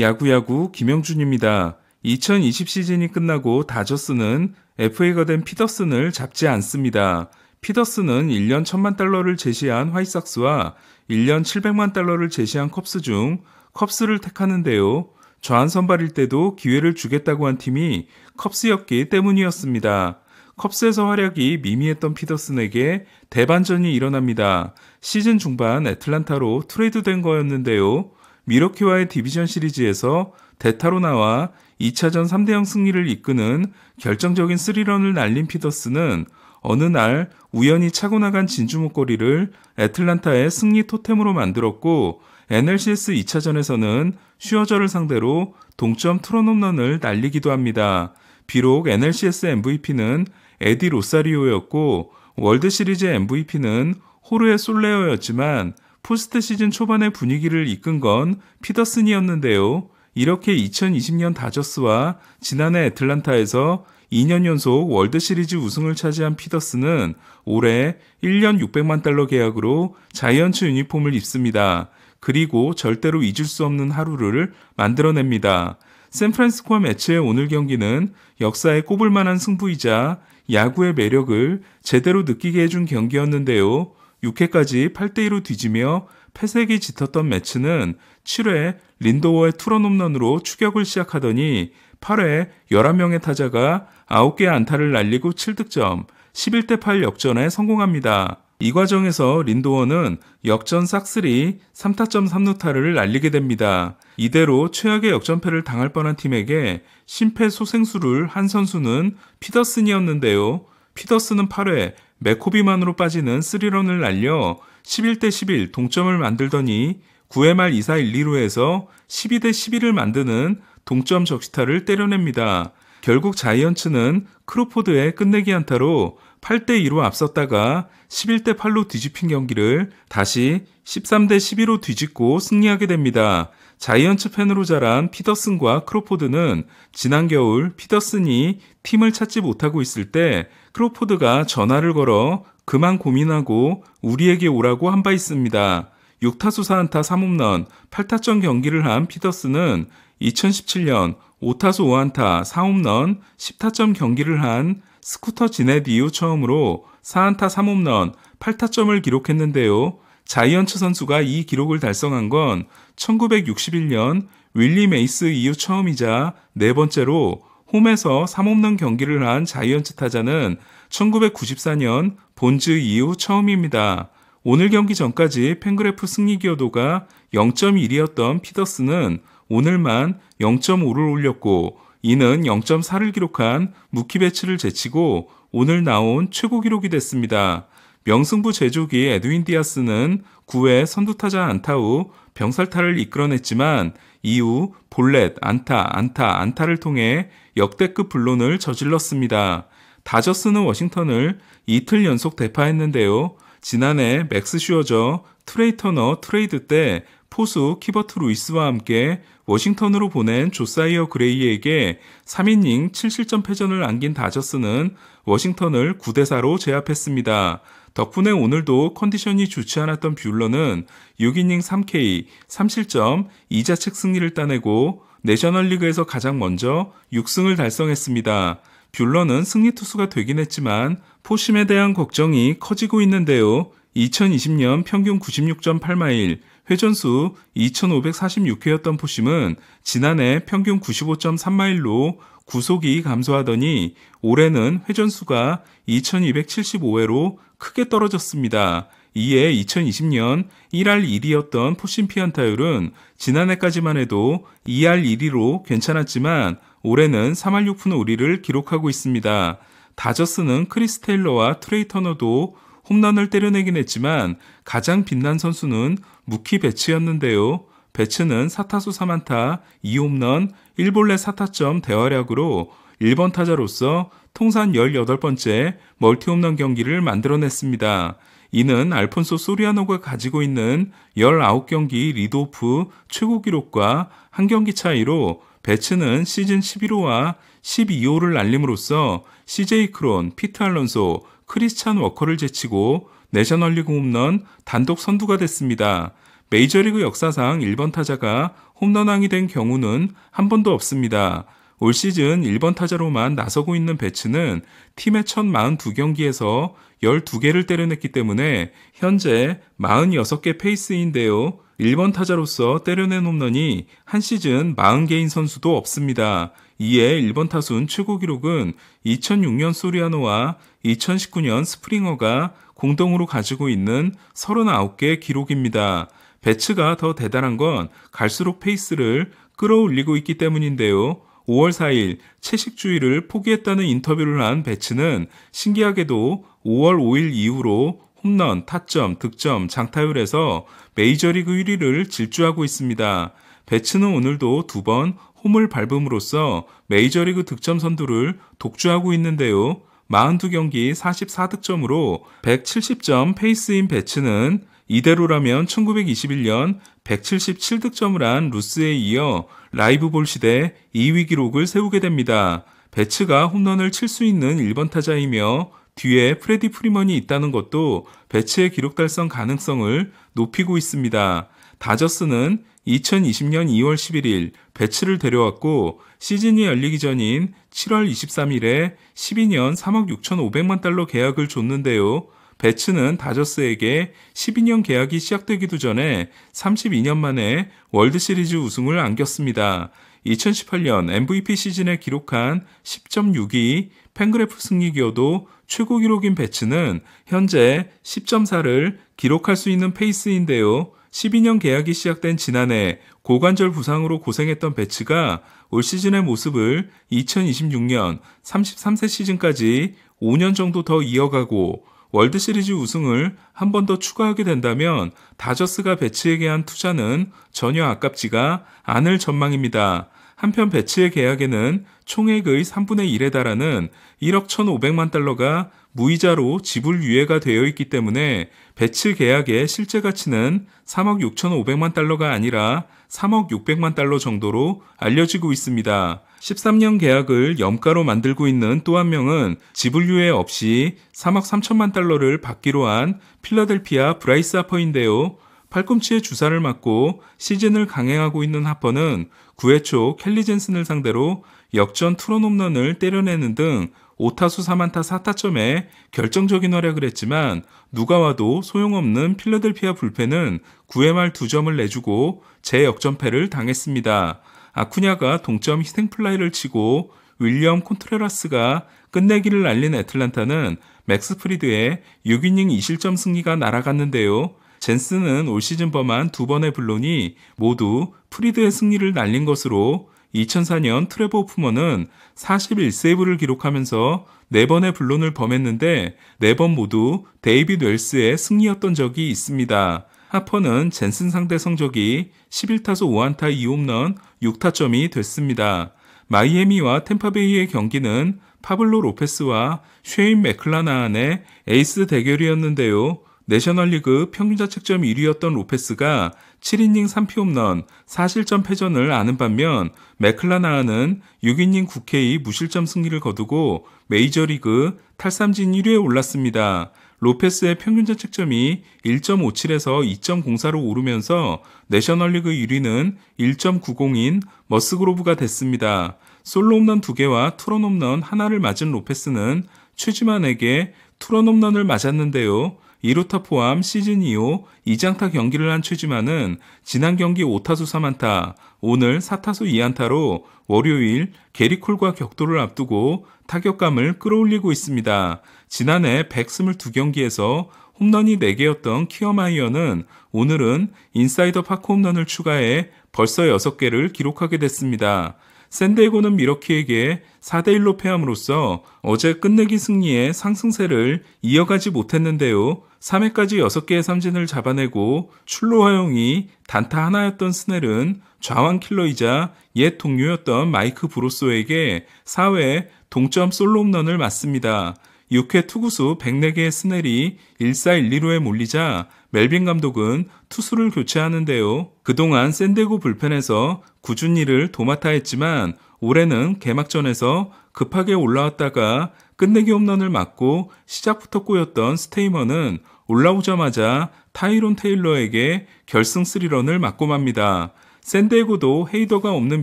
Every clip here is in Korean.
야구야구 김영준입니다. 2020 시즌이 끝나고 다저스는 FA가 된 피더슨을 잡지 않습니다. 피더슨은 1년 1000만 달러를 제시한 화이삭스와 1년 700만 달러를 제시한 컵스 중 컵스를 택하는데요. 좌한 선발일 때도 기회를 주겠다고 한 팀이 컵스였기 때문이었습니다. 컵스에서 활약이 미미했던 피더슨에게 대반전이 일어납니다. 시즌 중반 애틀란타로 트레이드된 거였는데요. 미러키와의 디비전 시리즈에서 대타로 나와 2차전 3대0 승리를 이끄는 결정적인 3런을 날린 피더스는 어느 날 우연히 차고 나간 진주 목걸이를 애틀란타의 승리 토템으로 만들었고 NLCS 2차전에서는 슈어저를 상대로 동점 트론홈런을 날리기도 합니다. 비록 NLCS MVP는 에디 로사리오였고 월드시리즈 MVP는 호르의 솔레어였지만 포스트 시즌 초반의 분위기를 이끈 건 피더슨이었는데요. 이렇게 2020년 다저스와 지난해 애틀란타에서 2년 연속 월드 시리즈 우승을 차지한 피더스는 올해 1년 600만 달러 계약으로 자이언츠 유니폼을 입습니다. 그리고 절대로 잊을 수 없는 하루를 만들어냅니다. 샌프란시스코와 매치의 오늘 경기는 역사에 꼽을 만한 승부이자 야구의 매력을 제대로 느끼게 해준 경기였는데요. 6회까지 8대2로 뒤지며 패색이 짙었던 매츠는 7회 린도어의 투런 홈런으로 추격을 시작하더니 8회 11명의 타자가 9개 안타를 날리고 7득점, 11대8 역전에 성공합니다. 이 과정에서 린도어는 역전 싹쓸이 3타점 3루타를 날리게 됩니다. 이대로 최악의 역전패를 당할 뻔한 팀에게 심폐소생술을 한 선수는 피더슨이었는데요. 피더슨은 8회 메코비만으로 빠지는 3런을 날려 11대 11 동점을 만들더니 9회 말 2사 1, 2루에서 12대 11을 만드는 동점 적시타를 때려냅니다. 결국 자이언츠는 크로포드의 끝내기 안타로 8대 2로 앞섰다가 11대 8로 뒤집힌 경기를 다시 13대 12로 뒤집고 승리하게 됩니다. 자이언츠 팬으로 자란 피더슨과 크로포드는 지난 겨울 피더슨이 팀을 찾지 못하고 있을 때 크로포드가 전화를 걸어 그만 고민하고 우리에게 오라고 한 바 있습니다. 6타수 4안타 3홈런 8타점 경기를 한 피더슨은 2017년 5타수 5안타 4홈런 10타점 경기를 한 스쿠터 진입 이후 처음으로 4안타 3홈런 8타점을 기록했는데요. 자이언츠 선수가 이 기록을 달성한 건 1961년 윌리 메이스 이후 처음이자 네 번째로 홈에서 3홈런 경기를 한 자이언츠 타자는 1994년 본즈 이후 처음입니다. 오늘 경기 전까지 팬그래프 승리 기여도가 0.1이었던 피더스는 오늘만 0.5를 올렸고 이는 0.4를 기록한 무키 배치를 제치고 오늘 나온 최고 기록이 됐습니다. 명승부 제조기 에드윈 디아스는 9회 선두타자 안타 후 병살타를 이끌어냈지만 이후 볼넷, 안타, 안타, 안타를 통해 역대급 불론을 저질렀습니다. 다저스는 워싱턴을 이틀 연속 대파했는데요. 지난해 맥스 슈어저 트레이 터너 트레이드 때 포수 키버트 루이스와 함께 워싱턴으로 보낸 조사이어 그레이에게 3이닝 7실점 패전을 안긴 다저스는 워싱턴을 9대4로 제압했습니다. 덕분에 오늘도 컨디션이 좋지 않았던 뷰러는 6이닝 3K, 3실점, 2자책 승리를 따내고 내셔널리그에서 가장 먼저 6승을 달성했습니다. 뷰러는 승리 투수가 되긴 했지만 포심에 대한 걱정이 커지고 있는데요. 2020년 평균 96.8마일, 회전수 2546회였던 포심은 지난해 평균 95.3마일로 구속이 감소하더니 올해는 회전수가 2275회로 크게 떨어졌습니다. 이에 2020년 1할 1이었던 포신 피안타율은 지난해까지만 해도 2할 1이로 괜찮았지만 올해는 3할 6푼 5리를 기록하고 있습니다. 다저스는 크리스 테일러와 트레이 터너도 홈런을 때려내긴 했지만 가장 빛난 선수는 무키 배츠였는데요배츠는 사타수 3안타 2홈런 1볼레 4타점 대활약으로 1번 타자로서 통산 18번째 멀티홈런 경기를 만들어냈습니다. 이는 알폰소 소리아노가 가지고 있는 19경기 리드오프 최고 기록과 한 경기 차이로 배츠는 시즌 11호와 12호를 날림으로써 CJ 크론, 피트 알론소, 크리스찬 워커를 제치고 내셔널리그 홈런 단독 선두가 됐습니다. 메이저리그 역사상 1번 타자가 홈런왕이 된 경우는 한 번도 없습니다. 올 시즌 1번 타자로만 나서고 있는 배츠는 팀의 첫 42경기에서 12개를 때려냈기 때문에 현재 46개 페이스인데요. 1번 타자로서 때려낸 홈런이 한 시즌 40개인 선수도 없습니다. 이에 일본 타순 최고 기록은 2006년 소리아노와 2019년 스프링어가 공동으로 가지고 있는 39개 기록입니다. 배츠가 더 대단한 건 갈수록 페이스를 끌어올리고 있기 때문인데요. 5월 4일 채식주의를 포기했다는 인터뷰를 한 배츠는 신기하게도 5월 5일 이후로 홈런, 타점, 득점, 장타율에서 메이저리그 1위를 질주하고 있습니다. 배츠는 오늘도 두 번 홈을 밟음으로써 메이저리그 득점 선두를 독주하고 있는데요. 42경기 44득점으로 170점 페이스인 배츠는 이대로라면 1921년 177득점을 한 루스에 이어 라이브볼 시대 2위 기록을 세우게 됩니다. 배츠가 홈런을 칠 수 있는 1번 타자이며 뒤에 프레디 프리먼이 있다는 것도 배츠의 기록 달성 가능성을 높이고 있습니다. 다저스는 2020년 2월 11일 배치를 데려왔고 시즌이 열리기 전인 7월 23일에 12년 3억 6,500만 달러 계약을 줬는데요. 배츠는 다저스에게 12년 계약이 시작되기도 전에 32년 만에 월드시리즈 우승을 안겼습니다. 2018년 MVP 시즌에 기록한 10.62 팬그래프 승리기여도 최고 기록인 배츠는 현재 10.4를 기록할 수 있는 페이스인데요. 12년 계약이 시작된 지난해 고관절 부상으로 고생했던 배츠가 올 시즌의 모습을 2026년 33세 시즌까지 5년 정도 더 이어가고 월드시리즈 우승을 한 번 더 추가하게 된다면 다저스가 배츠에게 한 투자는 전혀 아깝지가 않을 전망입니다. 한편 배치의 계약에는 총액의 3분의 1에 달하는 1억 1,500만 달러가 무이자로 지불 유예가 되어 있기 때문에 배치 계약의 실제 가치는 3억 6,500만 달러가 아니라 3억 600만 달러 정도로 알려지고 있습니다. 13년 계약을 염가로 만들고 있는 또 한 명은 지불 유예 없이 3억 3천만 달러를 받기로 한 필라델피아 브라이스 하퍼인데요. 팔꿈치에 주사를 맞고 시즌을 강행하고 있는 하퍼는 9회 초 켈리 젠슨을 상대로 역전 투런 홈런을 때려내는 등 5타수 4만타 4타점에 결정적인 활약을 했지만 누가 와도 소용없는 필라델피아 불펜은 9회 말 2점을 내주고 재역전패를 당했습니다. 아쿠냐가 동점 희생플라이를 치고 윌리엄 콘트레라스가 끝내기를 날린 애틀란타는 맥스 프리드의 6이닝 2실점 승리가 날아갔는데요. 젠슨은 올 시즌 범한 두 번의 블론이 모두 프리드의 승리를 날린 것으로 2004년 트레버 오프먼은 41세이브를 기록하면서 4번의 블론을 범했는데 4번 모두 데이빗 웰스의 승리였던 적이 있습니다. 하퍼는 젠슨 상대 성적이 11타수 5안타 2홈런 6타점이 됐습니다. 마이애미와 템파베이의 경기는 파블로 로페스와 쉐인 맥클라나안의 에이스 대결이었는데요. 내셔널리그 평균자책점 1위였던 로페스가 7이닝 3피홈런 4실점 패전을 아는 반면 맥클라나는 6이닝 국회의 무실점 승리를 거두고 메이저리그 탈삼진 1위에 올랐습니다. 로페스의 평균자책점이 1.57에서 2.04로 오르면서 내셔널리그 1위는 1.90인 머스그로브가 됐습니다. 솔로 홈런 2개와 투런 홈런 하나를 맞은 로페스는 최지만에게 투런 홈런을 맞았는데요. 2루타 포함 시즌 2호 2장타 경기를 한 최지만은 지난 경기 5타수 3안타, 오늘 4타수 2안타로 월요일 게리콜과 격돌을 앞두고 타격감을 끌어올리고 있습니다. 지난해 122경기에서 홈런이 4개였던 키어마이어는 오늘은 인사이더 파크 홈런을 추가해 벌써 6개를 기록하게 됐습니다. 샌디에고는 미러키에게 4대1로 패함으로써 어제 끝내기 승리의 상승세를 이어가지 못했는데요. 3회까지 6개의 삼진을 잡아내고 출루 허용이 단타 하나였던 스넬은 좌완 킬러이자 옛 동료였던 마이크 브로소에게 4회 동점 솔로 홈런을 맞습니다. 6회 투구수 104개의 스넬이 1-4-1-2로에 몰리자 멜빈 감독은 투수를 교체하는데요. 그동안 샌데고 불펜에서 구준이를 도맡아 했지만 올해는 개막전에서 급하게 올라왔다가 끝내기 홈런을 맞고 시작부터 꼬였던 스테이머는 올라오자마자 타이론 테일러에게 결승 3런을 맞고 맙니다. 샌디에고도 헤이더가 없는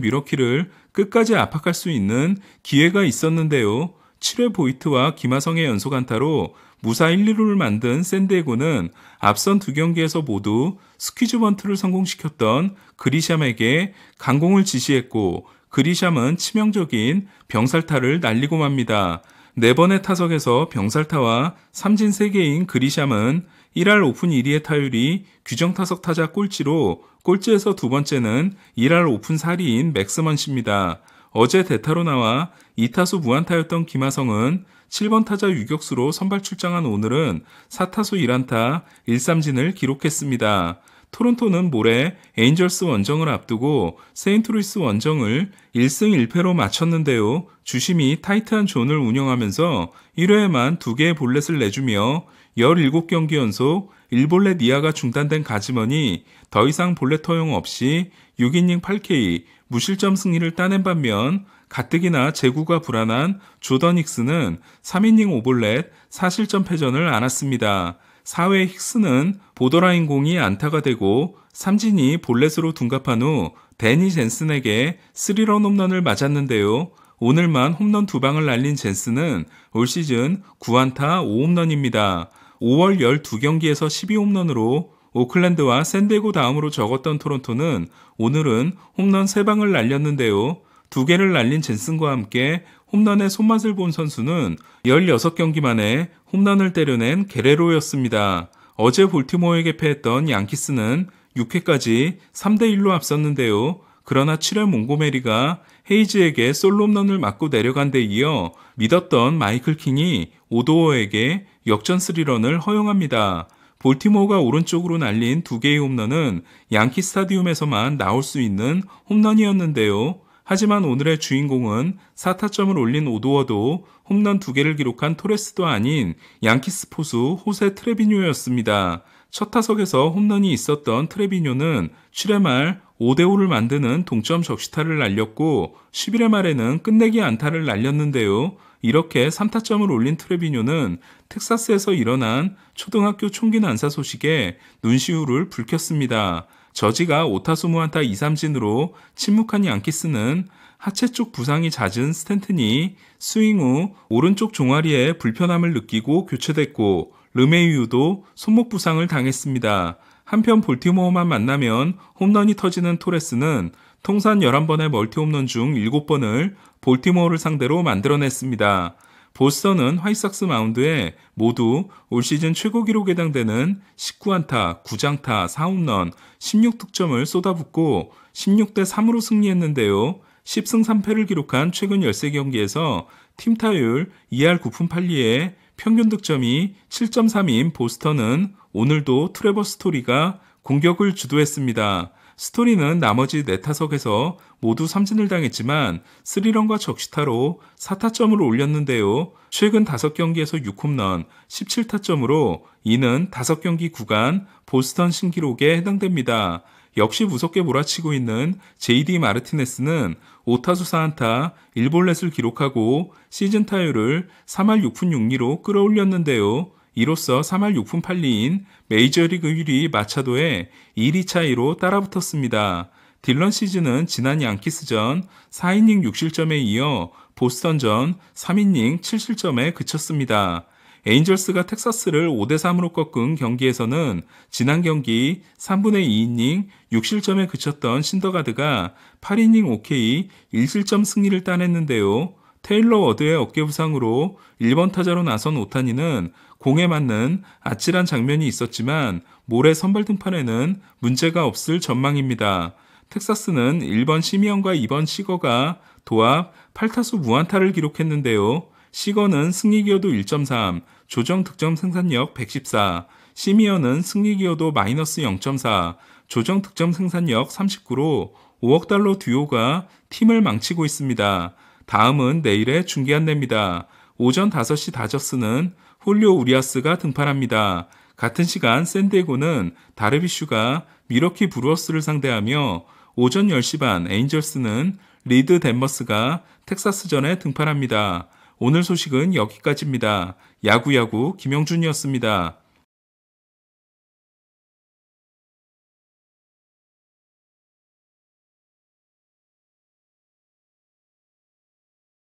미러키를 끝까지 압박할 수 있는 기회가 있었는데요. 7회 보이트와 김하성의 연속 안타로 무사 1, 2루를 만든 샌디에고는 앞선 두 경기에서 모두 스퀴즈 번트를 성공시켰던 그리샴에게 강공을 지시했고 그리샴은 치명적인 병살타를 날리고 맙니다. 4번의 타석에서 병살타와 삼진 3개인 그리샴은 1할 오픈 1위의 타율이 규정타석 타자 꼴찌로 꼴찌에서 두 번째는 1할 오픈 4리인 맥스먼 씨입니다. 어제 대타로 나와 2타수 무안타였던 김하성은 7번 타자 유격수로 선발 출장한 오늘은 4타수 1안타 1삼진을 기록했습니다. 토론토는 모레 에인절스 원정을 앞두고 세인트루이스 원정을 1승 1패로 마쳤는데요. 주심이 타이트한 존을 운영하면서 1회에만 2개의 볼넷을 내주며 17경기 연속 1볼넷 이하가 중단된 가지머니 더 이상 볼넷 허용 없이 6이닝 8K 무실점 승리를 따낸 반면 가뜩이나 제구가 불안한 조던 닉스는 3이닝 5볼넷 4실점 패전을 안았습니다. 4회 힉스는 보더라인 공이 안타가 되고 삼진이 볼넷으로 둔갑한 후 데니 젠슨에게 3런 홈런을 맞았는데요. 오늘만 홈런 두 방을 날린 젠슨은 올 시즌 9안타 5홈런입니다. 5월 12경기에서 12홈런으로 오클랜드와 샌디고 다음으로 적었던 토론토는 오늘은 홈런 3방을 날렸는데요. 두 개를 날린 젠슨과 함께 홈런의 손맛을 본 선수는 16경기 만에 홈런을 때려낸 게레로였습니다. 어제 볼티모어에게 패했던 양키스는 6회까지 3대1로 앞섰는데요. 그러나 7회 몽고메리가 헤이즈에게 솔로홈런을 맞고 내려간 데 이어 믿었던 마이클 킹이 오도어에게 역전 3런을 허용합니다. 볼티모어가 오른쪽으로 날린 두 개의 홈런은 양키 스타디움에서만 나올 수 있는 홈런이었는데요. 하지만 오늘의 주인공은 사타점을 올린 오도어도 홈런 2개를 기록한 토레스도 아닌 양키스 포수 호세 트레비뇨였습니다. 첫 타석에서 홈런이 있었던 트레비뇨는 7회 말 5대5를 만드는 동점 적시타를 날렸고 11회 말에는 끝내기 안타를 날렸는데요. 이렇게 3타점을 올린 트레비뇨는 텍사스에서 일어난 초등학교 총기 난사 소식에 눈시울을 붉혔습니다. 저지가 오타수 무안타 2 3진으로 침묵한 양키스는 하체 쪽 부상이 잦은 스탠튼이 스윙 후 오른쪽 종아리에 불편함을 느끼고 교체됐고 르메이유도 손목 부상을 당했습니다. 한편 볼티모어만 만나면 홈런이 터지는 토레스는 통산 11번의 멀티 홈런 중 7번을 볼티모어를 상대로 만들어냈습니다. 보스턴은 화이삭스 마운드에 모두 올 시즌 최고 기록에 해당되는 19안타, 9장타, 4홈런, 16득점을 쏟아붓고 16대 3으로 승리했는데요. 10승 3패를 기록한 최근 13경기에서 팀 타율 2할 9푼 8리에 평균 득점이 7.3인 보스턴은 오늘도 트레버 스토리가 공격을 주도했습니다. 스토리는 나머지 4타석에서 모두 삼진을 당했지만 3런과 적시타로 4타점을 올렸는데요. 최근 5경기에서 6홈런, 17타점으로 이는 5경기 구간 보스턴 신기록에 해당됩니다. 역시 무섭게 몰아치고 있는 JD 마르티네스는 5타수 4안타 1볼넷을 기록하고 시즌 타율을 3할 6푼 6리로 끌어올렸는데요. 이로써 3할 6푼 8리인 메이저리그 1위 마차도에 1위 차이로 따라붙었습니다. 딜런 시즌은 지난 양키스전 4이닝 6실점에 이어 보스턴전 3이닝 7실점에 그쳤습니다. 에인절스가 텍사스를 5대3으로 꺾은 경기에서는 지난 경기 3분의 2이닝 6실점에 그쳤던 신더가드가 8이닝 OK 1실점 승리를 따냈는데요. 테일러 워드의 어깨 부상으로 1번 타자로 나선 오타니는 공에 맞는 아찔한 장면이 있었지만 모레 선발 등판에는 문제가 없을 전망입니다. 텍사스는 1번 시미언과 2번 시거가 도합 8타수 무안타를 기록했는데요. 시거는 승리 기여도 1.3, 조정 득점 생산력 114, 시미어는 승리 기여도 마이너스 0.4, 조정 득점 생산력 39로 5억 달러 듀오가 팀을 망치고 있습니다. 다음은 내일의 중계안내입니다. 오전 5시 다저스는 홀리오 우리아스가 등판합니다. 같은 시간 샌디에고는 다르비슈가 미러키 브루어스를 상대하며 오전 10시 반 에인절스는 리드 덴머스가 텍사스전에 등판합니다. 오늘 소식은 여기까지입니다. 야구야구 김영준이었습니다.